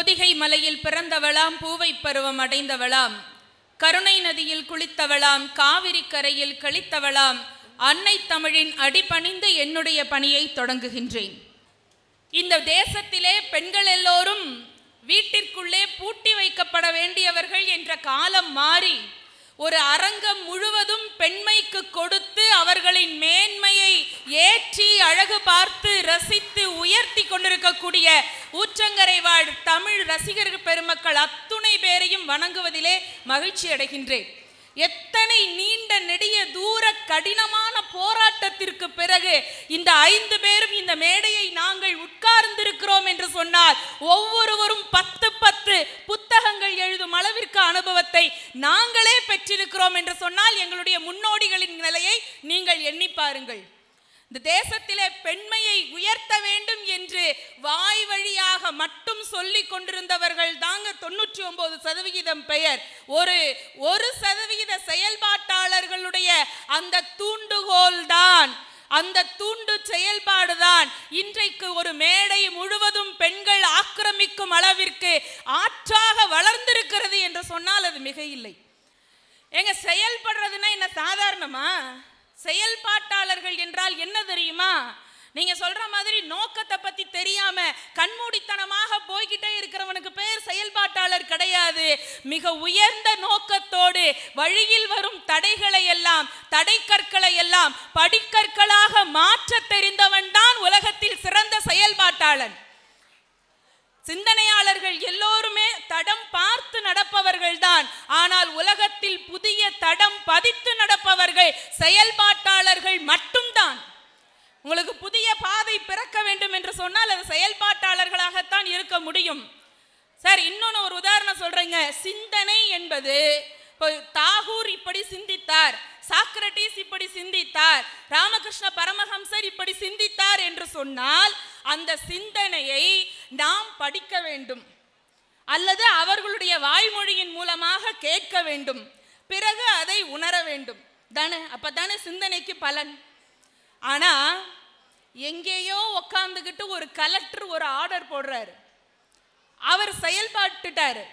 பொதிகை மலையில் பிறந்தவளாம் பூவை பருவம் அடைந்தவளாம் கருணை நதியில் குளித்தவளாம் காவிரி கரையில் கழித்தவளாம் அன்னை தமிழின் அடிபணிந்து என்னுடைய பணியை தொடங்குகின்றேன் இந்த தேசத்திலே பெண்கள் எல்லோரும் வீட்டிற்குள்ளே பூட்டி வைக்கப்பட வேண்டியவர்கள் என்ற காலம் மாறி ஒரு அரங்கம் முழுவதும் பெண்மைக்கு கொடுத்து அவர்களின் மேன்மையை ஏற்றி அழகு பார்த்து ரசித்து உயர்த்தி கொண்டிருக்கக்கூடிய ஊற்றங்கரை வாழ் தமிழ் ரசிகர்கள் பெருமக்கள் அத்துணை பேரையும் வணங்குவதிலே மகிழ்ச்சி அடைகின்றேன் எத்தனை நீண்ட நெடிய தூர கடினமான போராட்டத்திற்கு பிறகு இந்த ஐந்து பேரும் இந்த மேடையை நாங்கள் உட்கார்ந்திருக்கிறோம் என்று சொன்னால் ஒவ்வொருவரும் பத்து பத்து புத்தகங்கள் எழுதும் அளவிற்கு அனுபவத்தை நாங்களே பெற்றிருக்கிறோம் என்று சொன்னால் எங்களுடைய முன்னோடிகளின் நிலையை நீங்கள் எண்ணி பாருங்கள் இந்த தேசத்திலே பெண்மையை உயர்த்த வேண்டும் என்று வாய் வழியாக மட்டும் சொல்லி கொண்டிருந்தவர்கள் தாங்க தொண்ணூற்றி ஒன்பது சதவிகிதம் பெயர் ஒரு ஒரு சதவிகித செயல்பாட்டாளர்களுடைய அந்த தூண்டுகோல் தான் அந்த தூண்டு செயல்பாடுதான் இன்றைக்கு ஒரு மேடை முழுவதும் பெண்கள் ஆக்கிரமிக்கும் அளவிற்கு ஆற்றாக வளர்ந்திருக்கிறது என்று சொன்னால் அது மிக இல்லை எங்க செயல்படுறதுன்னா என்ன சாதாரணமா செயல்பாட்டாளர்கள் என்றால் என்ன தெரியுமா நீங்க சொல்ற மாதிரி நோக்கத்தை பத்தி தெரியாம கண்மூடித்தனமாக போய்கிட்டே இருக்கிறவனுக்கு பேர் செயல்பாட்டாளர் கிடையாது மிக உயர்ந்த நோக்கத்தோடு வழியில் வரும் தடைகளை எல்லாம் தடை கற்களை எல்லாம் படிக்கற்களாக மாற்ற தெரிந்தவன் தான் உலகத்தில் சிறந்த செயல்பாட்டாளன் சிந்தனையாளர்கள் எல்லோருமே தடம் பார்த்து நடப்பவர்கள்தான் ஆனால் உலகத்தில் புதிய தடம் பதித்து நடப்பவர்கள் செயல்பாட்டாளர்கள் மட்டும்தான் உங்களுக்கு புதிய பாதை பிறக்க வேண்டும் என்று சொன்னால் அது செயல்பாட்டாளர்களாகத்தான் இருக்க முடியும் சார் இன்னொன்று ஒரு உதாரணம் சொல்கிறேங்க சிந்தனை என்பது இப்போ தாகூர் இப்படி சிந்தித்தார் சாக்ரட்டிஸ் இப்படி சிந்தித்தார் ராமகிருஷ்ண பரமஹம்சர் இப்படி சிந்தித்தார் என்று சொன்னால் அந்த சிந்தனையை நாம் படிக்க வேண்டும் அல்லது அவர்களுடைய வாய்மொழியின் மூலமாக கேட்க வேண்டும் பிறகு அதை உணர வேண்டும் தானே அப்போ தானே சிந்தனைக்கு பலன் ஆனால் எங்கேயோ உக்காந்துக்கிட்டு ஒரு கலெக்டர் ஒரு ஆர்டர் போடுறாரு அவர் செயல்பாட்டுட்டாரு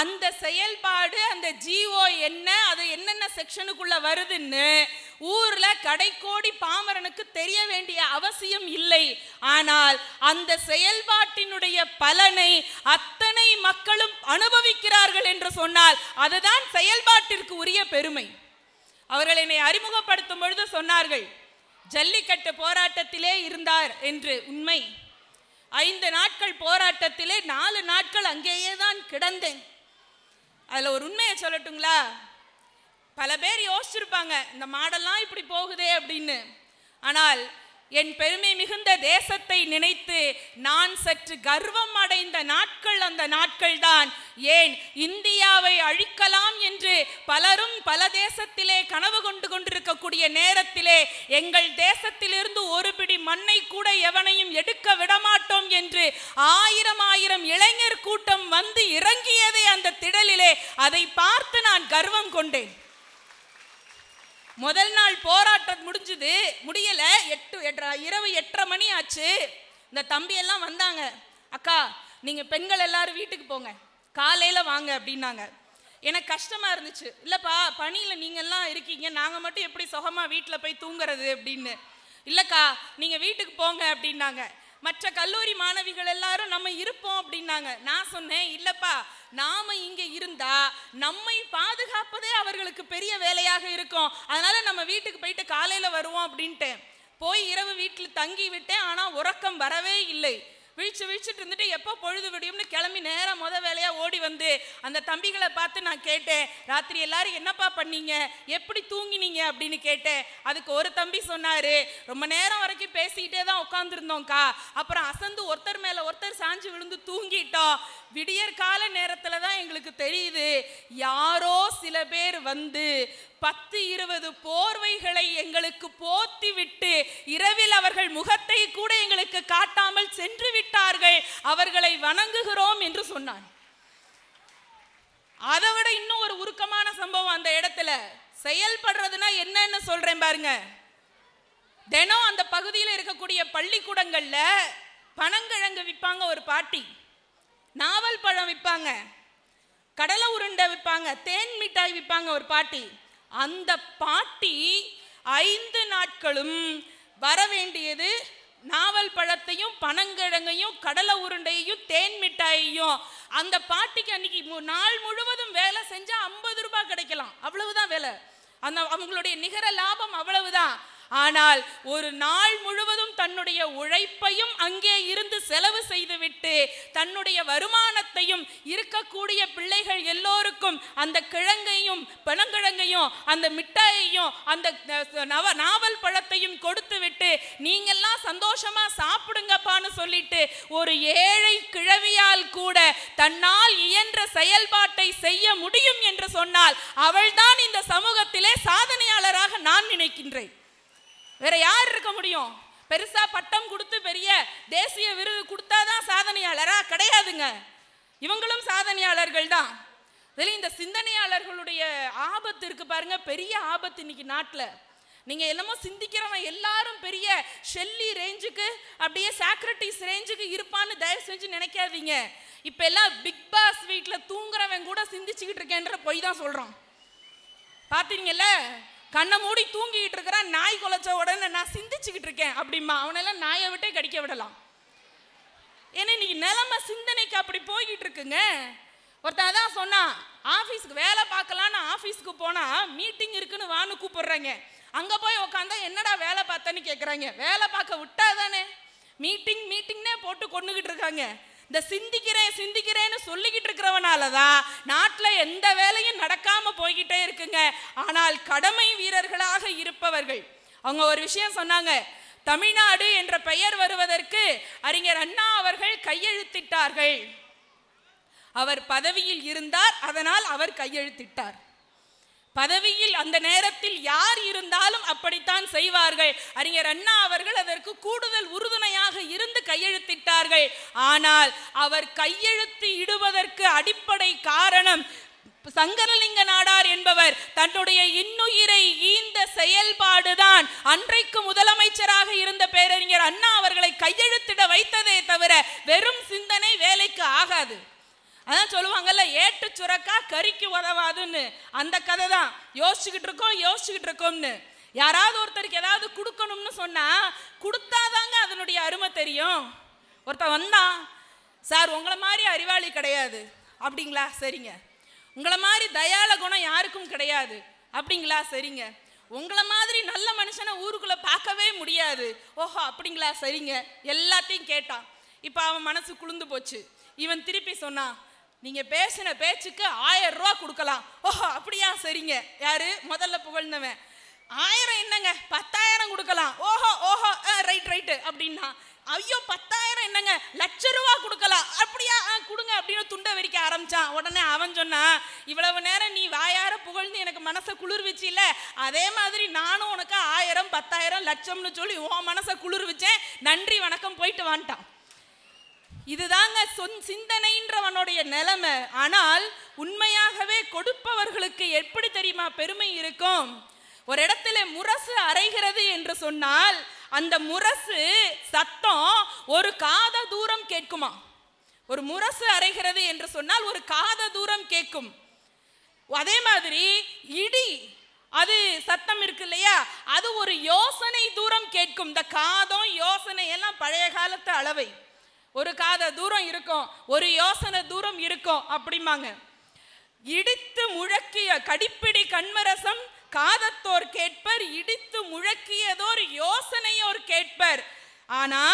அந்த செயல்பாடு அந்த ஜிஓ என்ன அது என்னென்ன செக்ஷனுக்குள்ளே வருதுன்னு ஊரில் கடைக்கோடி பாமரனுக்கு தெரிய வேண்டிய அவசியம் இல்லை ஆனால் அந்த செயல்பாட்டினுடைய பலனை அத்தனை மக்களும் அனுபவிக்கிறார்கள் என்று சொன்னால் அதுதான் செயல்பாட்டிற்கு உரிய பெருமை அவர்கள் என்னை அறிமுகப்படுத்தும் பொழுது சொன்னார்கள் ஜல்லிக்கட்டு போராட்டத்திலே இருந்தார் என்று உண்மை ஐந்து நாட்கள் போராட்டத்திலே நாலு நாட்கள் அங்கேயே தான் கிடந்தேன் அதில் ஒரு உண்மையை சொல்லட்டுங்களா பல பேர் யோசிச்சிருப்பாங்க இந்த மாடல்லாம் இப்படி போகுதே அப்படின்னு ஆனால் என் பெருமை மிகுந்த தேசத்தை நினைத்து நான் சற்று கர்வம் அடைந்த நாட்கள் அந்த நாட்கள் தான் ஏன் இந்தியாவை அழிக்கலாம் என்று பலரும் பல தேசத்திலே கனவு கொண்டு கொண்டிருக்கக்கூடிய நேரத்திலே எங்கள் தேசத்திலிருந்து ஒரு பிடி மண்ணை கூட எவனையும் எடுக்க விடமாட்டோம் என்று ஆயிரம் ஆயிரம் இளைஞர் கூட்டம் வந்து இறங்கியதே அந்த திடலிலே அதை பார்த்து நான் கர்வம் கொண்டேன் முதல் நாள் போராட்டம் முடிஞ்சுது முடியல எட்டு எட்டரை இரவு எட்டரை மணி ஆச்சு இந்த தம்பி எல்லாம் வந்தாங்க அக்கா நீங்கள் பெண்கள் எல்லாரும் வீட்டுக்கு போங்க காலையில் வாங்க அப்படின்னாங்க எனக்கு கஷ்டமாக இருந்துச்சு இல்லைப்பா பணியில் எல்லாம் இருக்கீங்க நாங்கள் மட்டும் எப்படி சுகமாக வீட்டில் போய் தூங்குறது அப்படின்னு இல்லைக்கா நீங்கள் வீட்டுக்கு போங்க அப்படின்னாங்க மற்ற கல்லூரி மாணவிகள் எல்லாரும் நம்ம இருப்போம் அப்படின்னாங்க நான் சொன்னேன் இல்லைப்பா நாம இங்கே இருந்தா நம்மை பாதுகாப்பதே அவர்களுக்கு பெரிய வேலையாக இருக்கும் அதனால நம்ம வீட்டுக்கு போயிட்டு காலையில் வருவோம் அப்படின்ட்டு போய் இரவு வீட்டில் தங்கி விட்டேன் ஆனால் உறக்கம் வரவே இல்லை விழிச்சு வீழ்ச்சிட்டு இருந்துட்டு எப்போ பொழுது விடியும்னு கிளம்பி நேரம் முத வேலையாக ஓடி வந்து அந்த தம்பிகளை பார்த்து நான் கேட்டேன் ராத்திரி எல்லாரும் என்னப்பா பண்ணீங்க எப்படி தூங்கினீங்க அப்படின்னு கேட்டேன் அதுக்கு ஒரு தம்பி சொன்னார் ரொம்ப நேரம் வரைக்கும் பேசிக்கிட்டே தான் உட்காந்துருந்தோம்க்கா அப்புறம் அசந்து ஒருத்தர் மேலே ஒருத்தர் சாஞ்சு விழுந்து தூங்கிட்டோம் விடியற் கால நேரத்தில் தான் எங்களுக்கு தெரியுது யாரோ சில பேர் வந்து பத்து இருபது போர்வைகளை எங்களுக்கு போத்தி விட்டு இரவில் அவர்கள் முகத்தை கூட எங்களுக்கு காட்டாமல் சென்று விட்டார்கள் அவர்களை வணங்குகிறோம் என்று சொன்னான் அதை விட இன்னும் ஒரு உருக்கமான சம்பவம் அந்த இடத்துல செயல்படுறதுன்னா என்னன்னு சொல்றேன் பாருங்க தினம் அந்த பகுதியில் இருக்கக்கூடிய பள்ளிக்கூடங்கள்ல பனங்கிழங்கு விற்பாங்க ஒரு பாட்டி நாவல் பழம் விற்பாங்க கடலை உருண்டை விற்பாங்க தேன் மிட்டாய் விற்பாங்க ஒரு பாட்டி அந்த பாட்டி ஐந்து நாட்களும் வர வேண்டியது நாவல் பழத்தையும் பனங்கிழங்கையும் கடலை உருண்டையையும் தேன் மிட்டாயையும் அந்த பாட்டிக்கு அன்னைக்கு நாள் முழுவதும் வேலை செஞ்சால் ஐம்பது ரூபாய் கிடைக்கலாம் அவ்வளவுதான் வேலை அந்த அவங்களுடைய நிகர லாபம் அவ்வளவுதான் ஆனால் ஒரு நாள் முழுவதும் தன்னுடைய உழைப்பையும் அங்கே இருந்து செலவு செய்துவிட்டு தன்னுடைய வருமானத்தையும் இருக்கக்கூடிய பிள்ளைகள் எல்லோருக்கும் அந்த கிழங்கையும் பழங்கிழங்கையும் அந்த மிட்டாயையும் அந்த நவ நாவல் பழத்தையும் கொடுத்து விட்டு நீங்கள்லாம் சந்தோஷமா சாப்பிடுங்கப்பான்னு சொல்லிட்டு ஒரு ஏழை கிழவியால் கூட தன்னால் இயன்ற செயல்பாட்டை செய்ய முடியும் என்று சொன்னால் அவள்தான் இந்த சமூகத்திலே சாதனையாளராக நான் நினைக்கின்றேன் வேற யார் இருக்க முடியும் பெருசா பட்டம் கொடுத்து பெரிய தேசிய விருது கொடுத்தாதான் சாதனையாளரா கிடையாதுங்க இவங்களும் சாதனையாளர்கள் தான் இதில் இந்த சிந்தனையாளர்களுடைய ஆபத்து இருக்கு பாருங்க பெரிய ஆபத்து இன்னைக்கு நாட்டில் நீங்கள் என்னமோ சிந்திக்கிறவன் எல்லாரும் பெரிய ஷெல்லி ரேஞ்சுக்கு அப்படியே சாக்ரட்டிஸ் ரேஞ்சுக்கு இருப்பான்னு தயவு செஞ்சு நினைக்காதீங்க இப்போ எல்லாம் பிக் பாஸ் வீட்டில் தூங்குறவன் கூட சிந்திச்சுக்கிட்டு இருக்கேன்ற பொய் தான் சொல்கிறோம் பார்த்தீங்கல்ல கண்ணை மூடி தூங்கிக்கிட்டு இருக்கிறான் நாய் குலைச்ச உடனே நான் சிந்திச்சுக்கிட்டு இருக்கேன் அப்படிமா அவனெல்லாம் நாயை விட்டே கடிக்க விடலாம் ஏன்னா இன்னைக்கு நிலைமை சிந்தனைக்கு அப்படி போய்கிட்டு இருக்குங்க ஒருத்தன் தான் சொன்னான் ஆஃபீஸுக்கு வேலை பார்க்கலான்னு ஆஃபீஸுக்கு போனால் மீட்டிங் இருக்குன்னு வான்னு கூப்பிடுறாங்க அங்கே போய் உட்காந்தா என்னடா வேலை பார்த்தேன்னு கேட்குறாங்க வேலை பார்க்க விட்டா தானே மீட்டிங் மீட்டிங்னே போட்டு கொண்டுகிட்டு இருக்காங்க இந்த சிந்திக்கிறேன் சிந்திக்கிறேன்னு சொல்லிக்கிட்டு இருக்கிறவனால தான் நாட்டில் எந்த வேலையும் நடக்காமல் போய்கிட்டே இருக்குங்க ஆனால் கடமை வீரர்களாக இருப்பவர்கள் அவங்க ஒரு விஷயம் சொன்னாங்க தமிழ்நாடு என்ற பெயர் வருவதற்கு அறிஞர் அண்ணா அவர்கள் கையெழுத்திட்டார்கள் அவர் பதவியில் இருந்தார் அதனால் அவர் கையெழுத்திட்டார் பதவியில் அந்த நேரத்தில் யார் இருந்தாலும் அப்படித்தான் செய்வார்கள் அறிஞர் அண்ணா அவர்கள் அதற்கு கூடுதல் உறுதுணையாக இருந்து கையெழுத்திட்டார்கள் ஆனால் அவர் கையெழுத்து இடுவதற்கு அடிப்படை காரணம் சங்கரலிங்க நாடார் என்பவர் தன்னுடைய இன்னுயிரை ஈந்த செயல்பாடுதான் அன்றைக்கு முதலமைச்சராக இருந்த பேரறிஞர் அண்ணா அவர்களை கையெழுத்திட வைத்ததே தவிர வெறும் சிந்தனை வேலைக்கு ஆகாது அதான் சொல்லுவாங்கல்ல ஏட்டு சுரக்கா கறிக்கு உதவாதுன்னு அந்த கதை தான் யோசிச்சுக்கிட்டு இருக்கோம் யோசிச்சுக்கிட்டு இருக்கோம்னு யாராவது ஒருத்தருக்கு ஏதாவது கொடுக்கணும்னு சொன்னால் கொடுத்தாதாங்க அதனுடைய அருமை தெரியும் ஒருத்தன் வந்தான் சார் உங்களை மாதிரி அறிவாளி கிடையாது அப்படிங்களா சரிங்க உங்களை மாதிரி தயால குணம் யாருக்கும் கிடையாது அப்படிங்களா சரிங்க உங்களை மாதிரி நல்ல மனுஷனை ஊருக்குள்ளே பார்க்கவே முடியாது ஓஹோ அப்படிங்களா சரிங்க எல்லாத்தையும் கேட்டான் இப்போ அவன் மனசு குளிந்து போச்சு இவன் திருப்பி சொன்னான் நீங்கள் பேசின பேச்சுக்கு ஆயிரம் ரூபா கொடுக்கலாம் ஓஹோ அப்படியா சரிங்க யாரு முதல்ல புகழ்ந்தவன் ஆயிரம் என்னங்க பத்தாயிரம் கொடுக்கலாம் ஓஹோ ஓஹோ ரைட் ரைட்டு அப்படின்னா ஐயோ பத்தாயிரம் என்னங்க லட்ச ரூபா கொடுக்கலாம் அப்படியா ஆ கொடுங்க அப்படின்னு துண்டை வெறிக்க ஆரம்பிச்சான் உடனே அவன் சொன்னான் இவ்வளவு நேரம் நீ வாயார புகழ்ந்து எனக்கு மனசை குளிர்விச்சு இல்லை அதே மாதிரி நானும் உனக்கு ஆயிரம் பத்தாயிரம் லட்சம்னு சொல்லி உன் மனசை குளிர்விச்சேன் நன்றி வணக்கம் போயிட்டு வான்ட்டான் இதுதாங்க சொன் சிந்தனைன்றவனுடைய நிலைமை ஆனால் உண்மையாகவே கொடுப்பவர்களுக்கு எப்படி தெரியுமா பெருமை இருக்கும் ஒரு இடத்துல முரசு அரைகிறது என்று சொன்னால் அந்த முரசு சத்தம் ஒரு காத தூரம் கேட்குமா ஒரு முரசு அரைகிறது என்று சொன்னால் ஒரு காத தூரம் கேட்கும் அதே மாதிரி இடி அது சத்தம் இருக்கு இல்லையா அது ஒரு யோசனை தூரம் கேட்கும் இந்த காதம் யோசனை எல்லாம் பழைய காலத்து அளவை ஒரு காத தூரம் இருக்கும் ஒரு யோசனை தூரம் இருக்கும் அப்படிம்பாங்க இடித்து முழக்கிய கடிப்பிடி கண்மரசம் காதத்தோர் கேட்பர் இடித்து முழக்கியதோர் யோசனையோர் கேட்பர் ஆனா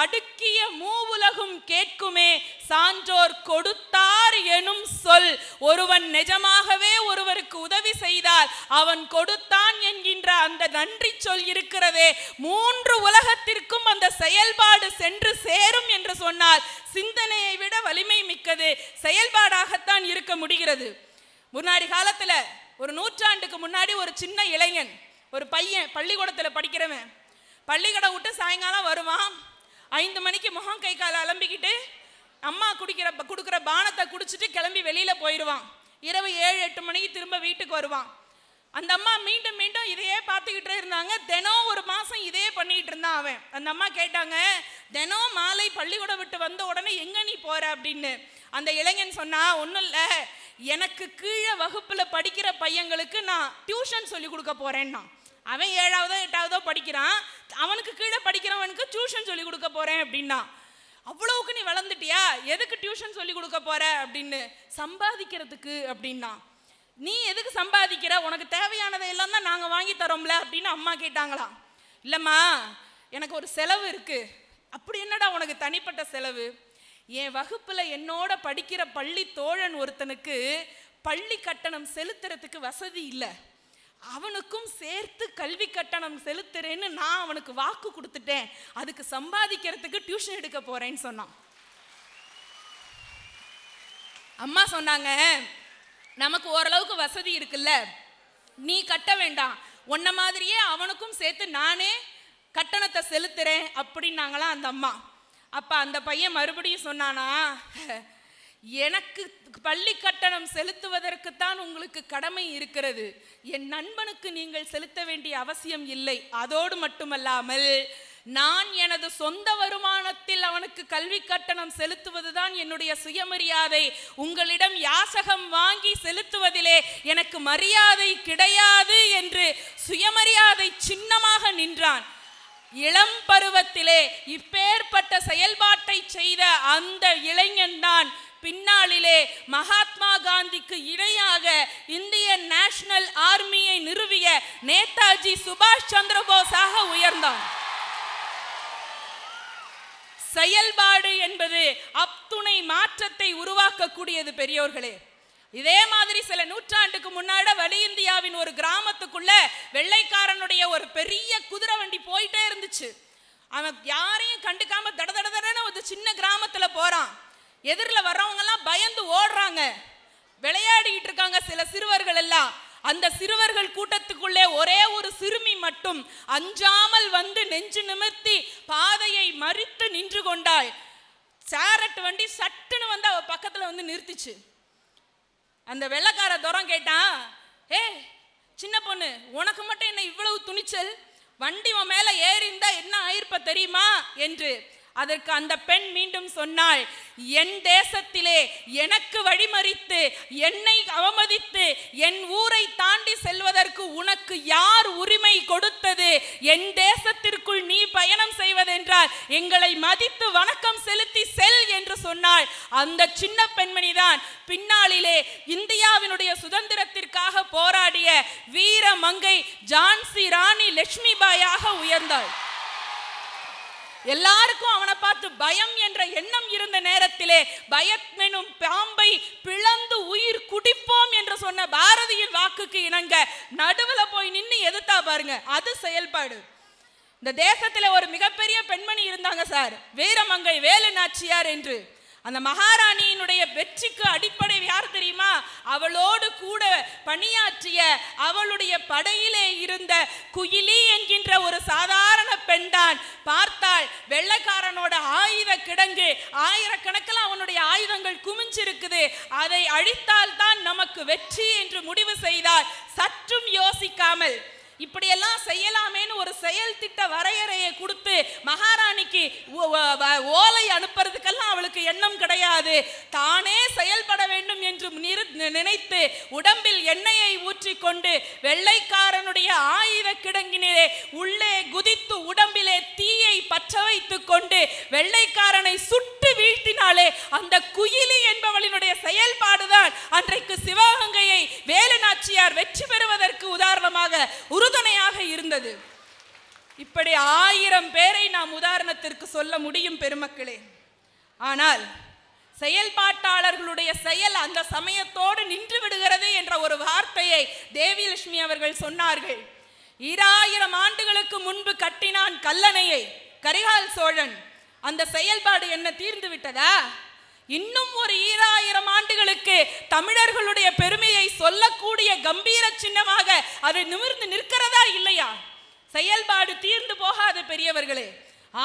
அடுக்கிய மூவுலகும் கேட்குமே சான்றோர் கொடுத்தார் எனும் சொல் ஒருவன் நிஜமாகவே ஒருவருக்கு உதவி செய்தால் அவன் கொடுத்தான் என்கின்ற அந்த நன்றி சொல் இருக்கிறதே மூன்று உலகத்திற்கும் அந்த செயல்பாடு சென்று சேரும் என்று சொன்னால் சிந்தனையை விட வலிமை மிக்கது செயல்பாடாகத்தான் இருக்க முடிகிறது முன்னாடி காலத்தில் ஒரு நூற்றாண்டுக்கு முன்னாடி ஒரு சின்ன இளைஞன் ஒரு பையன் பள்ளிக்கூடத்தில் படிக்கிறவன் பள்ளிக்கூடம் விட்டு சாயங்காலம் வருவான் ஐந்து மணிக்கு முகம் கை காலை அலம்பிக்கிட்டு அம்மா குடிக்கிற கொடுக்குற பானத்தை குடிச்சிட்டு கிளம்பி வெளியில் போயிடுவான் இரவு ஏழு எட்டு மணிக்கு திரும்ப வீட்டுக்கு வருவான் அந்த அம்மா மீண்டும் மீண்டும் இதையே பார்த்துக்கிட்டே இருந்தாங்க தினம் ஒரு மாதம் இதே பண்ணிக்கிட்டு இருந்தான் அவன் அந்த அம்மா கேட்டாங்க தினம் மாலை பள்ளிக்கூடம் விட்டு வந்த உடனே எங்கே நீ போகிற அப்படின்னு அந்த இளைஞன் சொன்னா ஒன்றும் இல்லை எனக்கு கீழே வகுப்பில் படிக்கிற பையங்களுக்கு நான் டியூஷன் சொல்லி கொடுக்க போகிறேன்னா அவன் ஏழாவதோ எட்டாவதோ படிக்கிறான் அவனுக்கு கீழே படிக்கிறவனுக்கு டியூஷன் சொல்லி கொடுக்க போகிறேன் அப்படின்னா அவ்வளவுக்கு நீ வளர்ந்துட்டியா எதுக்கு டியூஷன் சொல்லி கொடுக்க போற அப்படின்னு சம்பாதிக்கிறதுக்கு அப்படின்னா நீ எதுக்கு சம்பாதிக்கிற உனக்கு தேவையானதை எல்லாம் தான் நாங்கள் வாங்கி தரோம்ல அப்படின்னு அம்மா கேட்டாங்களாம் இல்லைம்மா எனக்கு ஒரு செலவு இருக்கு அப்படி என்னடா உனக்கு தனிப்பட்ட செலவு என் வகுப்பில் என்னோட படிக்கிற பள்ளி தோழன் ஒருத்தனுக்கு பள்ளி கட்டணம் செலுத்துறதுக்கு வசதி இல்லை அவனுக்கும் சேர்த்து கல்வி கட்டணம் செலுத்துறேன்னு நான் அவனுக்கு வாக்கு கொடுத்துட்டேன் அதுக்கு சம்பாதிக்கிறதுக்கு டியூஷன் எடுக்க போறேன்னு சொன்னான் அம்மா சொன்னாங்க நமக்கு ஓரளவுக்கு வசதி இருக்குல்ல நீ கட்ட வேண்டாம் உன்ன மாதிரியே அவனுக்கும் சேர்த்து நானே கட்டணத்தை செலுத்துறேன் அப்படின்னாங்களாம் அந்த அம்மா அப்போ அந்த பையன் மறுபடியும் சொன்னானா எனக்கு பள்ளி கட்டணம் செலுத்துவதற்குத்தான் உங்களுக்கு கடமை இருக்கிறது என் நண்பனுக்கு நீங்கள் செலுத்த வேண்டிய அவசியம் இல்லை அதோடு மட்டுமல்லாமல் நான் எனது சொந்த வருமானத்தில் அவனுக்கு கல்வி கட்டணம் செலுத்துவதுதான் என்னுடைய சுயமரியாதை உங்களிடம் யாசகம் வாங்கி செலுத்துவதிலே எனக்கு மரியாதை கிடையாது என்று சுயமரியாதை சின்னமாக நின்றான் இளம் பருவத்திலே இப்பேற்பட்ட செயல்பாட்டை செய்த அந்த இளைஞன்தான் பின்னாளிலே மகாத்மா காந்திக்கு இணையாக இந்திய நேஷனல் ஆர்மியை நிறுவிய நேதாஜி சுபாஷ் போஸாக உயர்ந்தார் செயல்பாடு என்பது அப்துணை மாற்றத்தை உருவாக்கக்கூடியது பெரியோர்களே இதே மாதிரி சில நூற்றாண்டுக்கு முன்னாட வலி இந்தியாவின் ஒரு கிராமத்துக்குள்ள வெள்ளைக்காரனுடைய ஒரு பெரிய குதிரை வண்டி போயிட்டே இருந்துச்சு அவன் யாரையும் கண்டுக்காம தட தட தடன்னு ஒரு சின்ன கிராமத்தில் போகிறான் எதிரில் வர்றவங்கெல்லாம் பயந்து ஓடுறாங்க விளையாடிக்கிட்டு இருக்காங்க சில சிறுவர்கள் எல்லாம் அந்த சிறுவர்கள் கூட்டத்துக்குள்ளே ஒரே ஒரு சிறுமி மட்டும் அஞ்சாமல் வந்து நெஞ்சு நிமிர்த்தி பாதையை மறித்து நின்று கொண்டாள் சேரட் வண்டி சட்டுன்னு வந்து அவ பக்கத்தில் வந்து நிறுத்திச்சு அந்த வெள்ளக்கார துரம் கேட்டான் ஏ சின்ன பொண்ணு உனக்கு மட்டும் என்ன இவ்வளவு துணிச்சல் வண்டி உன் மேலே ஏறி இருந்தா என்ன ஆயிருப்ப தெரியுமா என்று அதற்கு அந்த பெண் மீண்டும் சொன்னாள் என் தேசத்திலே எனக்கு வழிமறித்து என்னை அவமதித்து என் ஊரை தாண்டி செல்வதற்கு உனக்கு யார் உரிமை கொடுத்தது என் தேசத்திற்குள் நீ பயணம் செய்வதென்றால் எங்களை மதித்து வணக்கம் செலுத்தி செல் என்று சொன்னால் அந்த சின்ன பெண்மணிதான் பின்னாளிலே இந்தியாவினுடைய சுதந்திரத்திற்காக போராடிய வீர மங்கை ஜான்சி ராணி லட்சுமிபாயாக உயர்ந்தாள் எல்லாருக்கும் அவனை பார்த்து பயம் என்ற எண்ணம் இருந்த நேரத்திலே பயமெனும் பாம்பை பிளந்து உயிர் குடிப்போம் என்று சொன்ன பாரதியின் வாக்குக்கு இணங்க நடுவில் போய் நின்று எதிர்த்தா பாருங்க அது செயல்பாடு இந்த தேசத்தில் ஒரு மிகப்பெரிய பெண்மணி இருந்தாங்க சார் வீரமங்கை வேலு நாச்சியார் என்று அந்த மகாராணியினுடைய வெற்றிக்கு அடிப்படை யார் தெரியுமா அவளோடு கூட பணியாற்றிய அவளுடைய படையிலே இருந்த குயிலி என்கின்ற ஒரு சாதாரண பெண்தான் பார்த்தால் வெள்ளக்காரனோட ஆயுத கிடங்கு ஆயிரக்கணக்கில் அவனுடைய ஆயுதங்கள் குமிஞ்சிருக்குது அதை அழித்தால்தான் நமக்கு வெற்றி என்று முடிவு செய்தார் சற்றும் யோசிக்காமல் இப்படியெல்லாம் செய்யலாமேன்னு ஒரு செயல் திட்ட வரையறையை கொடுத்து மகாராணிக்கு ஓலை அனுப்புறதுக்கெல்லாம் அவளுக்கு எண்ணம் கிடையாது தானே செயல்பட வேண்டும் என்று நினைத்து உடம்பில் எண்ணெயை ஊற்றிக்கொண்டு வெள்ளைக்காரனுடைய ஆயுத கிடங்கினிலே உள்ளே குதித்து உடம்பிலே தீயை பற்ற வைத்து கொண்டு வெள்ளைக்காரனை சுட்டு வீழ்த்தினாலே அந்த குயிலி என்பவளினுடைய செயல்பாடுதான் அன்றைக்கு சிவகங்கையை நாச்சியார் வெற்றி பெறுவதற்கு அடையாளமாக உறுதுணையாக இருந்தது இப்படி ஆயிரம் பேரை நாம் உதாரணத்திற்கு சொல்ல முடியும் பெருமக்களே ஆனால் செயல்பாட்டாளர்களுடைய செயல் அந்த சமயத்தோடு நின்று விடுகிறது என்ற ஒரு வார்த்தையை தேவி லட்சுமி அவர்கள் சொன்னார்கள் ஈராயிரம் ஆண்டுகளுக்கு முன்பு கட்டினான் கல்லணையை கரிகால் சோழன் அந்த செயல்பாடு என்ன தீர்ந்து விட்டதா இன்னும் ஒரு ஈராயிரம் ஆண்டுகளுக்கு தமிழர்களுடைய பெருமையை சொல்லக்கூடிய கம்பீர சின்னமாக அது நிமிர்ந்து நிற்கிறதா இல்லையா செயல்பாடு தீர்ந்து போகாது பெரியவர்களே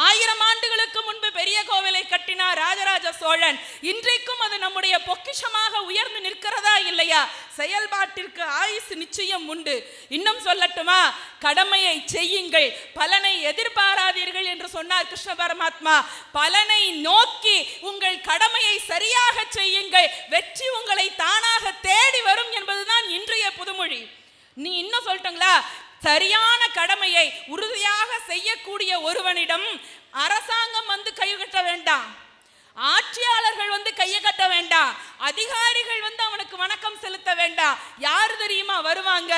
ஆயிரம் ஆண்டுகளுக்கு முன்பு பெரிய கோவிலை கட்டினார் ராஜராஜ சோழன் இன்றைக்கும் அது நம்முடைய பொக்கிஷமாக உயர்ந்து நிற்கிறதா இல்லையா செயல்பாட்டிற்கு ஆயுசு நிச்சயம் உண்டு இன்னும் சொல்லட்டுமா கடமையை செய்யுங்கள் பலனை எதிர்பாராதீர்கள் என்று சொன்னார் கிருஷ்ண பரமாத்மா பலனை நோக்கி உங்கள் கடமையை சரியாக செய்யுங்கள் வெற்றி உங்களை தானாக தேடி வரும் என்பதுதான் இன்றைய புதுமொழி நீ இன்னும் சொல்லட்டுங்களா சரியான கடமையை உறுதியாக செய்யக்கூடிய ஒருவனிடம் அரசாங்கம் வந்து கைவிட்ட வேண்டாம் ஆட்சியாளர்கள் வந்து கையை கட்ட வேண்டாம் அதிகாரிகள் வந்து அவனுக்கு வணக்கம் செலுத்த வேண்டாம் யார் தெரியுமா வருவாங்க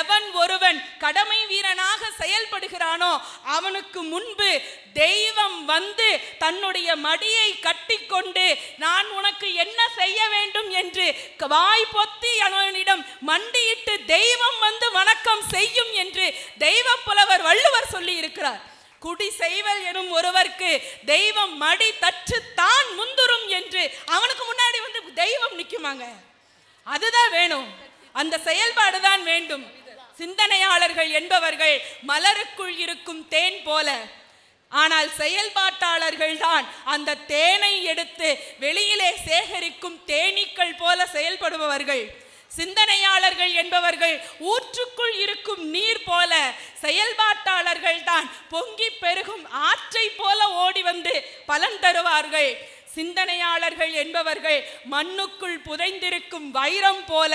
எவன் ஒருவன் கடமை வீரனாக செயல்படுகிறானோ அவனுக்கு முன்பு தெய்வம் வந்து தன்னுடைய மடியை கட்டிக்கொண்டு நான் உனக்கு என்ன செய்ய வேண்டும் என்று வாய் பொத்தி அவனிடம் மண்டியிட்டு தெய்வம் வந்து வணக்கம் செய்யும் என்று தெய்வ புலவர் வள்ளுவர் சொல்லி இருக்கிறார் குடி செய்வல் எனும் ஒருவருக்கு தெய்வம் மடி தற்று தான் முந்துரும் என்று அவனுக்கு முன்னாடி வந்து தெய்வம் நிற்குமாங்க அதுதான் வேணும் அந்த செயல்பாடு தான் வேண்டும் சிந்தனையாளர்கள் என்பவர்கள் மலருக்குள் இருக்கும் தேன் போல ஆனால் செயல்பாட்டாளர்கள் தான் அந்த தேனை எடுத்து வெளியிலே சேகரிக்கும் தேனீக்கள் போல செயல்படுபவர்கள் சிந்தனையாளர்கள் என்பவர்கள் ஊற்றுக்குள் இருக்கும் நீர் போல செயல்பாட்டாளர்கள் தான் பொங்கி பெருகும் ஆற்றை போல ஓடி வந்து பலன் தருவார்கள் சிந்தனையாளர்கள் என்பவர்கள் மண்ணுக்குள் புதைந்திருக்கும் வைரம் போல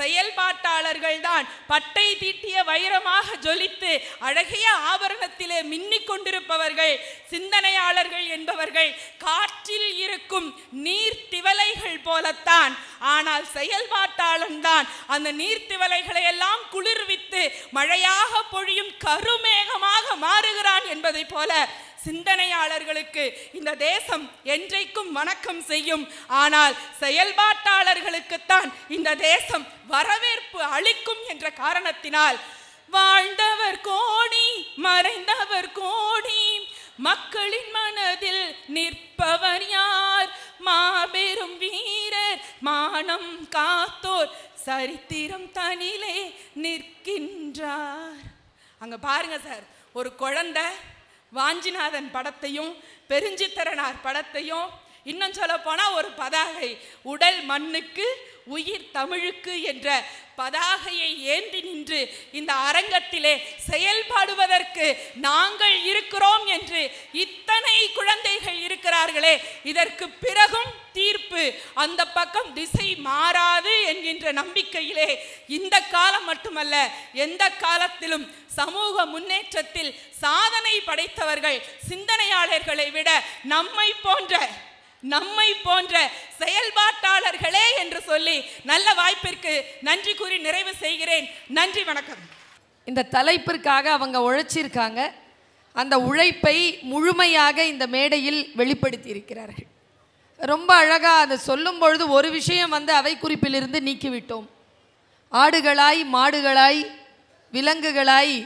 செயல்பாட்டாளர்கள் தான் பட்டை தீட்டிய வைரமாக ஜொலித்து அழகிய ஆபரணத்திலே மின்னிக் கொண்டிருப்பவர்கள் சிந்தனையாளர்கள் என்பவர்கள் காற்றில் இருக்கும் நீர் திவலைகள் போலத்தான் ஆனால் செயல்பாட்டாளன்தான் அந்த நீர்த்திவலைகளை எல்லாம் குளிர்வித்து மழையாக பொழியும் கருமேகமாக மாறுகிறான் என்பதை போல சிந்தனையாளர்களுக்கு இந்த தேசம் என்றைக்கும் வணக்கம் செய்யும் ஆனால் செயல்பாட்டாளர்களுக்குத்தான் இந்த தேசம் வரவேற்பு அளிக்கும் என்ற காரணத்தினால் வாழ்ந்தவர் கோடி மறைந்தவர் கோடி மக்களின் மனதில் நிற்பவர் யார் மாபெரும் வீரர் மானம் காத்தோர் சரித்திரம் தனிலே நிற்கின்றார் அங்க பாருங்க சார் ஒரு குழந்தை வாஞ்சிநாதன் படத்தையும் பெருஞ்சித்தரனார் படத்தையும் இன்னும் சொல்ல போனால் ஒரு பதாகை உடல் மண்ணுக்கு உயிர் தமிழுக்கு என்ற பதாகையை ஏந்தி நின்று இந்த அரங்கத்திலே செயல்பாடுவதற்கு நாங்கள் இருக்கிறோம் என்று இத்தனை குழந்தைகள் இருக்கிறார்களே இதற்கு பிறகும் தீர்ப்பு அந்த பக்கம் திசை மாறாது என்கின்ற நம்பிக்கையிலே இந்த காலம் மட்டுமல்ல எந்த காலத்திலும் சமூக முன்னேற்றத்தில் சாதனை படைத்தவர்கள் சிந்தனையாளர்களை விட நம்மை போன்ற நம்மை போன்ற செயல்பாட்டாளர்களே என்று சொல்லி நல்ல வாய்ப்பிற்கு நன்றி கூறி நிறைவு செய்கிறேன் நன்றி வணக்கம் இந்த தலைப்பிற்காக அவங்க உழைச்சிருக்காங்க அந்த உழைப்பை முழுமையாக இந்த மேடையில் வெளிப்படுத்தி இருக்கிறார்கள் ரொம்ப அழகாக அதை சொல்லும் பொழுது ஒரு விஷயம் வந்து அவை குறிப்பிலிருந்து நீக்கிவிட்டோம் ஆடுகளாய் மாடுகளாய் விலங்குகளாய்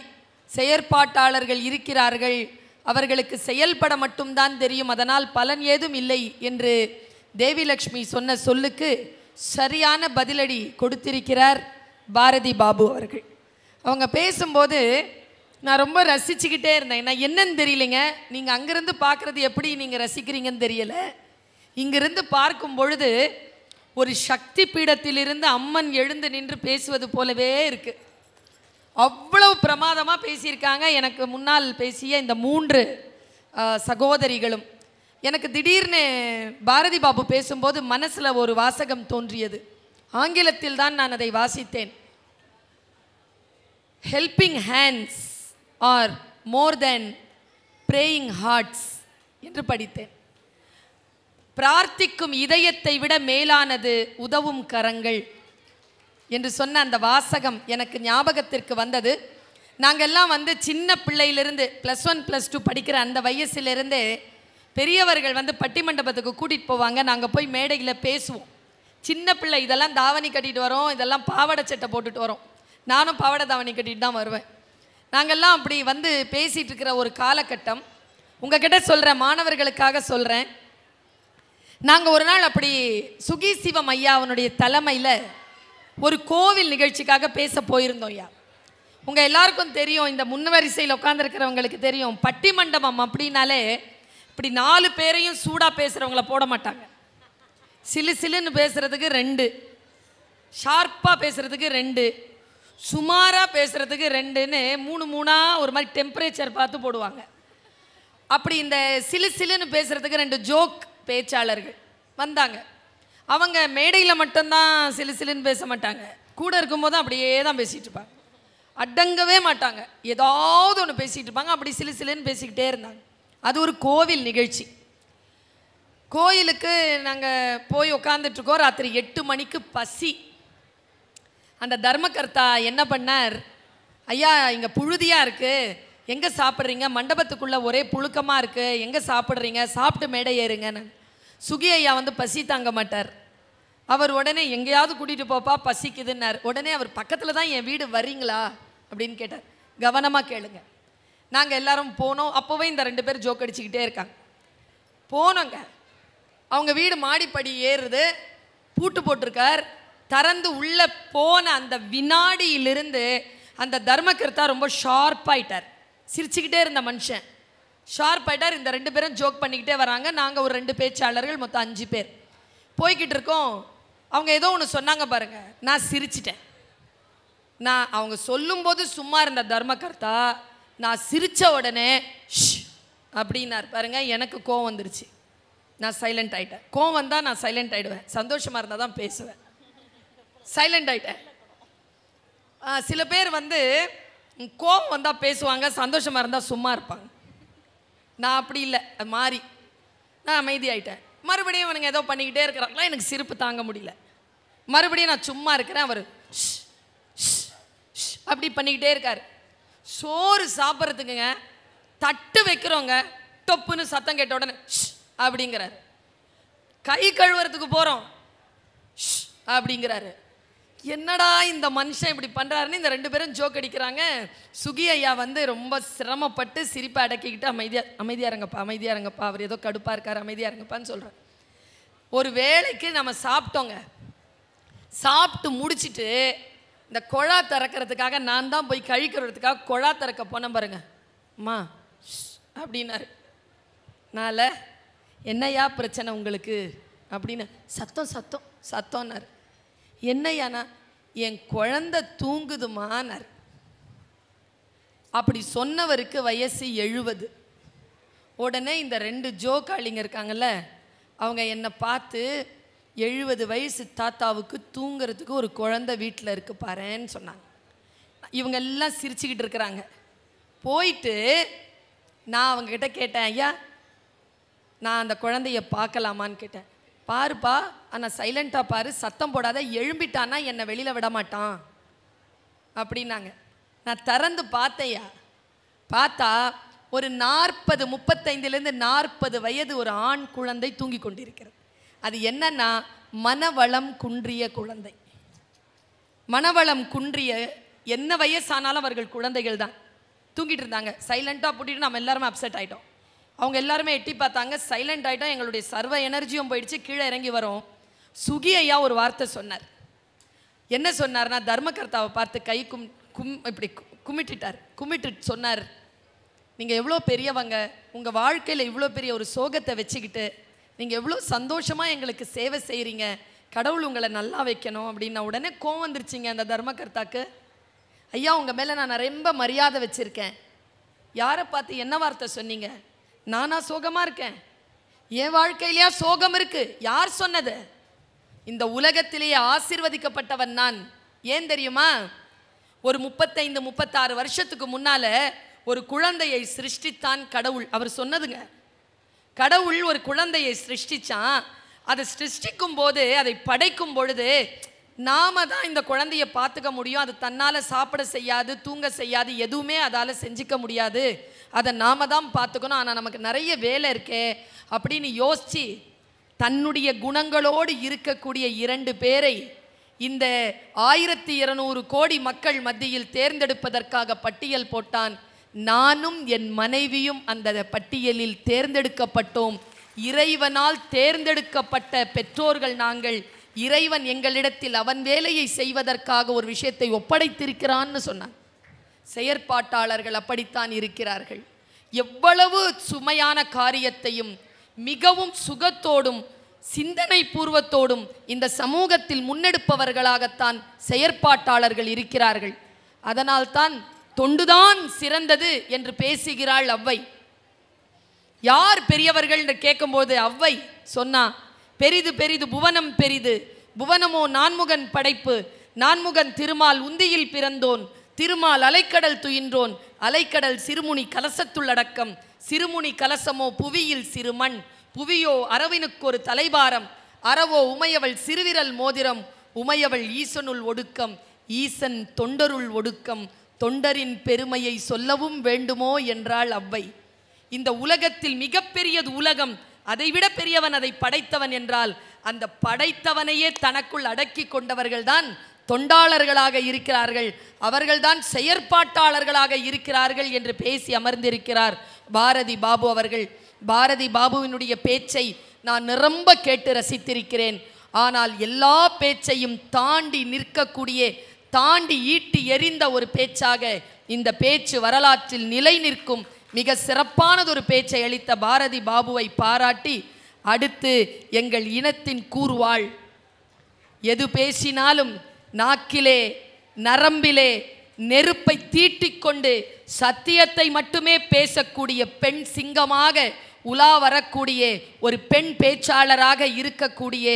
செயற்பாட்டாளர்கள் இருக்கிறார்கள் அவர்களுக்கு செயல்பட மட்டும்தான் தெரியும் அதனால் பலன் ஏதும் இல்லை என்று தேவிலக்ஷ்மி சொன்ன சொல்லுக்கு சரியான பதிலடி கொடுத்திருக்கிறார் பாரதி பாபு அவர்கள் அவங்க பேசும்போது நான் ரொம்ப ரசிச்சுக்கிட்டே இருந்தேன் நான் என்னன்னு தெரியலைங்க நீங்கள் அங்கேருந்து பார்க்குறது எப்படி நீங்கள் ரசிக்கிறீங்கன்னு தெரியலை இங்கிருந்து பார்க்கும் பொழுது ஒரு சக்தி பீடத்திலிருந்து அம்மன் எழுந்து நின்று பேசுவது போலவே இருக்குது அவ்வளவு பிரமாதமாக பேசியிருக்காங்க எனக்கு முன்னால் பேசிய இந்த மூன்று சகோதரிகளும் எனக்கு திடீர்னு பாரதி பாபு பேசும்போது மனசில் ஒரு வாசகம் தோன்றியது ஆங்கிலத்தில் தான் நான் அதை வாசித்தேன் helping hands are more than praying hearts என்று படித்தேன் பிரார்த்திக்கும் இதயத்தை விட மேலானது உதவும் கரங்கள் என்று சொன்ன அந்த வாசகம் எனக்கு ஞாபகத்திற்கு வந்தது நாங்கள்லாம் வந்து சின்ன பிள்ளையிலிருந்து ப்ளஸ் ஒன் ப்ளஸ் டூ படிக்கிற அந்த வயசுலேருந்தே பெரியவர்கள் வந்து பட்டிமண்டபத்துக்கு கூட்டிகிட்டு போவாங்க நாங்கள் போய் மேடையில் பேசுவோம் சின்ன பிள்ளை இதெல்லாம் தாவணி கட்டிட்டு வரோம் இதெல்லாம் பாவாடை சட்டை போட்டுட்டு வரோம் நானும் பாவடை தாவணி கட்டிட்டு தான் வருவேன் நாங்கள்லாம் அப்படி வந்து பேசிகிட்டு இருக்கிற ஒரு காலகட்டம் உங்ககிட்ட சொல்கிறேன் மாணவர்களுக்காக சொல்கிறேன் நாங்கள் ஒரு நாள் அப்படி சுகி சிவம் ஐயா அவனுடைய தலைமையில் ஒரு கோவில் நிகழ்ச்சிக்காக பேச போயிருந்தோம் ஐயா உங்கள் எல்லாருக்கும் தெரியும் இந்த முன்வரிசையில் உட்காந்துருக்கிறவங்களுக்கு தெரியும் பட்டி மண்டபம் அப்படின்னாலே இப்படி நாலு பேரையும் சூடாக பேசுகிறவங்கள போட மாட்டாங்க சிலு சிலுன்னு பேசுகிறதுக்கு ரெண்டு ஷார்ப்பாக பேசுகிறதுக்கு ரெண்டு சுமாராக பேசுகிறதுக்கு ரெண்டுன்னு மூணு மூணாக ஒரு மாதிரி டெம்பரேச்சர் பார்த்து போடுவாங்க அப்படி இந்த சிலு சிலுன்னு பேசுகிறதுக்கு ரெண்டு ஜோக் பேச்சாளர்கள் வந்தாங்க அவங்க மேடையில் மட்டும்தான் சிலு சிலுன்னு பேச மாட்டாங்க கூட இருக்கும்போது அப்படியே தான் பேசிகிட்டு இருப்பாங்க அடங்கவே மாட்டாங்க ஏதாவது ஒன்று பேசிகிட்டு இருப்பாங்க அப்படி சிலு சிலுன்னு பேசிக்கிட்டே இருந்தாங்க அது ஒரு கோவில் நிகழ்ச்சி கோயிலுக்கு நாங்கள் போய் உட்காந்துட்ருக்கோம் ராத்திரி எட்டு மணிக்கு பசி அந்த தர்மகர்த்தா என்ன பண்ணார் ஐயா இங்கே புழுதியாக இருக்குது எங்கே சாப்பிட்றீங்க மண்டபத்துக்குள்ளே ஒரே புழுக்கமாக இருக்குது எங்கே சாப்பிட்றீங்க சாப்பிட்டு மேடை ஏறுங்கன்னு சுகி ஐயா வந்து பசி தாங்க மாட்டார் அவர் உடனே எங்கேயாவது கூட்டிகிட்டு போப்பா பசிக்குதுன்னார் உடனே அவர் பக்கத்தில் தான் என் வீடு வரீங்களா அப்படின்னு கேட்டார் கவனமாக கேளுங்க நாங்கள் எல்லாரும் போனோம் அப்போவே இந்த ரெண்டு பேர் ஜோக் அடிச்சுக்கிட்டே இருக்காங்க போனோங்க அவங்க வீடு மாடிப்படி ஏறுது பூட்டு போட்டிருக்கார் திறந்து உள்ளே போன அந்த வினாடியிலிருந்து அந்த தர்மகர்த்தா ரொம்ப ஷார்ப்பாயிட்டார் சிரிச்சுக்கிட்டே இருந்த மனுஷன் ஷார்ப் ஆகிட்டார் இந்த ரெண்டு பேரும் ஜோக் பண்ணிக்கிட்டே வராங்க நாங்கள் ஒரு ரெண்டு பேச்சாளர்கள் மொத்தம் அஞ்சு பேர் போய்கிட்டு இருக்கோம் அவங்க ஏதோ ஒன்று சொன்னாங்க பாருங்கள் நான் சிரிச்சிட்டேன் நான் அவங்க சொல்லும்போது சும்மா இருந்த தர்மகர்த்தா நான் சிரித்த உடனே ஷ் அப்படின்னார் பாருங்க எனக்கு கோவம் வந்துருச்சு நான் சைலண்ட் ஆகிட்டேன் கோவம் வந்தால் நான் சைலண்ட் ஆகிடுவேன் சந்தோஷமாக இருந்தால் தான் பேசுவேன் சைலண்ட் ஆகிட்டேன் சில பேர் வந்து கோபம் வந்தால் பேசுவாங்க சந்தோஷமாக இருந்தால் சும்மா இருப்பாங்க நான் அப்படி இல்லை அது மாறி நான் அமைதி ஆகிட்டேன் மறுபடியும் அவனுங்க ஏதோ பண்ணிக்கிட்டே இருக்கிறாங்களா எனக்கு சிரிப்பு தாங்க முடியல மறுபடியும் நான் சும்மா இருக்கிறேன் அவர் அப்படி பண்ணிக்கிட்டே இருக்கார் சோறு சாப்பிட்றதுக்குங்க தட்டு வைக்கிறோங்க தொப்புன்னு சத்தம் கேட்ட உடனே அப்படிங்கிறாரு கை கழுவுறதுக்கு போகிறோம் அப்படிங்கிறாரு என்னடா இந்த மனுஷன் இப்படி பண்ணுறாருன்னு இந்த ரெண்டு பேரும் ஜோக் அடிக்கிறாங்க சுகி ஐயா வந்து ரொம்ப சிரமப்பட்டு சிரிப்பை அடக்கிக்கிட்டு அமைதியாக அமைதியாக இருங்கப்பா அமைதியாக இருங்கப்பா அவர் ஏதோ கடுப்பாக இருக்கார் அமைதியாக இருங்கப்பான்னு சொல்கிறேன் ஒரு வேலைக்கு நம்ம சாப்பிட்டோங்க சாப்பிட்டு முடிச்சுட்டு இந்த குழா திறக்கிறதுக்காக நான் தான் போய் கழிக்கிறதுக்காக குழா திறக்க போனேன் பாருங்க அம்மா அப்படின்னாரு நால என்னையா பிரச்சனை உங்களுக்கு அப்படின்னு சத்தம் சத்தம் சத்தம்னாரு என்னையானா என் குழந்த தூங்குதுமானார் அப்படி சொன்னவருக்கு வயசு எழுபது உடனே இந்த ரெண்டு ஜோக்காளிங்க இருக்காங்கல்ல அவங்க என்னை பார்த்து எழுபது வயசு தாத்தாவுக்கு தூங்கிறதுக்கு ஒரு குழந்தை வீட்டில் இருக்கு பாருன்னு சொன்னாங்க இவங்க எல்லாம் சிரிச்சுக்கிட்டு இருக்கிறாங்க போயிட்டு நான் அவங்கக்கிட்ட கேட்டேன் ஐயா நான் அந்த குழந்தைய பார்க்கலாமான்னு கேட்டேன் பாருப்பா ஆனால் சைலண்ட்டாக பாரு சத்தம் போடாத எழும்பிட்டானா என்னை வெளியில் விட மாட்டான் அப்படின்னாங்க நான் திறந்து பார்த்தையா பார்த்தா ஒரு நாற்பது முப்பத்தைந்துலேருந்து நாற்பது வயது ஒரு ஆண் குழந்தை தூங்கி கொண்டிருக்கிறது அது என்னன்னா மனவளம் குன்றிய குழந்தை மனவளம் குன்றிய என்ன வயசானாலும் அவர்கள் குழந்தைகள் தான் தூங்கிட்டு இருந்தாங்க சைலண்ட்டாக போட்டிட்டு நம்ம எல்லாருமே அப்செட் ஆகிட்டோம் அவங்க எல்லாருமே எட்டி பார்த்தாங்க சைலண்ட் ஆகிட்டா எங்களுடைய சர்வ எனர்ஜியும் போயிடுச்சு கீழே இறங்கி வரும் சுகி ஐயா ஒரு வார்த்தை சொன்னார் என்ன சொன்னார்னா தர்மகர்த்தாவை பார்த்து கை கும் கும் இப்படி கும்மிட்டுட்டார் கும்மிட்டு சொன்னார் நீங்கள் எவ்வளோ பெரியவங்க உங்கள் வாழ்க்கையில் இவ்வளோ பெரிய ஒரு சோகத்தை வச்சுக்கிட்டு நீங்கள் எவ்வளோ சந்தோஷமாக எங்களுக்கு சேவை செய்கிறீங்க கடவுள் உங்களை நல்லா வைக்கணும் அப்படின்னா உடனே கோவம் வந்துருச்சிங்க அந்த தர்மகர்த்தாக்கு ஐயா உங்கள் மேலே நான் ரொம்ப மரியாதை வச்சுருக்கேன் யாரை பார்த்து என்ன வார்த்தை சொன்னீங்க நானா சோகமாக இருக்கேன் என் வாழ்க்கையிலேயா சோகம் இருக்கு யார் சொன்னது இந்த உலகத்திலேயே ஆசிர்வதிக்கப்பட்டவன் நான் ஏன் தெரியுமா ஒரு முப்பத்தைந்து முப்பத்தாறு வருஷத்துக்கு முன்னால் ஒரு குழந்தையை சிருஷ்டித்தான் கடவுள் அவர் சொன்னதுங்க கடவுள் ஒரு குழந்தையை சிருஷ்டிச்சான் அதை சிருஷ்டிக்கும் போது அதை படைக்கும் பொழுது நாம தான் இந்த குழந்தைய பார்த்துக்க முடியும் அது தன்னால் சாப்பிட செய்யாது தூங்க செய்யாது எதுவுமே அதால் செஞ்சுக்க முடியாது அதை நாம தான் பார்த்துக்கணும் ஆனால் நமக்கு நிறைய வேலை இருக்கே அப்படின்னு யோசித்து தன்னுடைய குணங்களோடு இருக்கக்கூடிய இரண்டு பேரை இந்த ஆயிரத்தி இருநூறு கோடி மக்கள் மத்தியில் தேர்ந்தெடுப்பதற்காக பட்டியல் போட்டான் நானும் என் மனைவியும் அந்த பட்டியலில் தேர்ந்தெடுக்கப்பட்டோம் இறைவனால் தேர்ந்தெடுக்கப்பட்ட பெற்றோர்கள் நாங்கள் இறைவன் எங்களிடத்தில் அவன் வேலையை செய்வதற்காக ஒரு விஷயத்தை ஒப்படைத்திருக்கிறான்னு சொன்னான் செயற்பாட்டாளர்கள் அப்படித்தான் இருக்கிறார்கள் எவ்வளவு சுமையான காரியத்தையும் மிகவும் சுகத்தோடும் சிந்தனை பூர்வத்தோடும் இந்த சமூகத்தில் முன்னெடுப்பவர்களாகத்தான் செயற்பாட்டாளர்கள் இருக்கிறார்கள் அதனால்தான் தொண்டுதான் சிறந்தது என்று பேசுகிறாள் அவ்வை யார் பெரியவர்கள் என்று கேட்கும்போது அவ்வை சொன்னா பெரிது பெரிது புவனம் பெரிது புவனமோ நான்முகன் படைப்பு நான்முகன் திருமால் உந்தியில் பிறந்தோன் திருமால் அலைக்கடல் துயின்றோன் அலைக்கடல் சிறுமுனி கலசத்துள்ளடக்கம் சிறுமுனி கலசமோ புவியில் சிறுமண் புவியோ அரவினுக்கொரு தலைபாரம் அறவோ உமையவள் சிறுவிரல் மோதிரம் உமையவள் ஈசனுள் ஒடுக்கம் ஈசன் தொண்டருள் ஒடுக்கம் தொண்டரின் பெருமையை சொல்லவும் வேண்டுமோ என்றாள் அவ்வை இந்த உலகத்தில் மிகப்பெரியது உலகம் அதைவிட பெரியவன் அதை படைத்தவன் என்றால் அந்த படைத்தவனையே தனக்குள் அடக்கி கொண்டவர்கள்தான் தொண்டாளர்களாக இருக்கிறார்கள் அவர்கள்தான் செயற்பாட்டாளர்களாக இருக்கிறார்கள் என்று பேசி அமர்ந்திருக்கிறார் பாரதி பாபு அவர்கள் பாரதி பாபுவினுடைய பேச்சை நான் நிரம்ப கேட்டு ரசித்திருக்கிறேன் ஆனால் எல்லா பேச்சையும் தாண்டி நிற்கக்கூடிய தாண்டி ஈட்டி எறிந்த ஒரு பேச்சாக இந்த பேச்சு வரலாற்றில் நிலை நிற்கும் மிக சிறப்பானதொரு பேச்சை அளித்த பாரதி பாபுவை பாராட்டி அடுத்து எங்கள் இனத்தின் கூறுவாள் எது பேசினாலும் நாக்கிலே நரம்பிலே நெருப்பை தீட்டிக்கொண்டு சத்தியத்தை மட்டுமே பேசக்கூடிய பெண் சிங்கமாக உலா வரக்கூடிய ஒரு பெண் பேச்சாளராக இருக்கக்கூடிய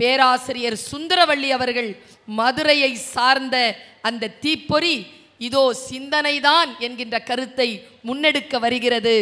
பேராசிரியர் சுந்தரவள்ளி அவர்கள் மதுரையை சார்ந்த அந்த தீப்பொறி இதோ சிந்தனைதான் என்கின்ற கருத்தை முன்னெடுக்க வருகிறது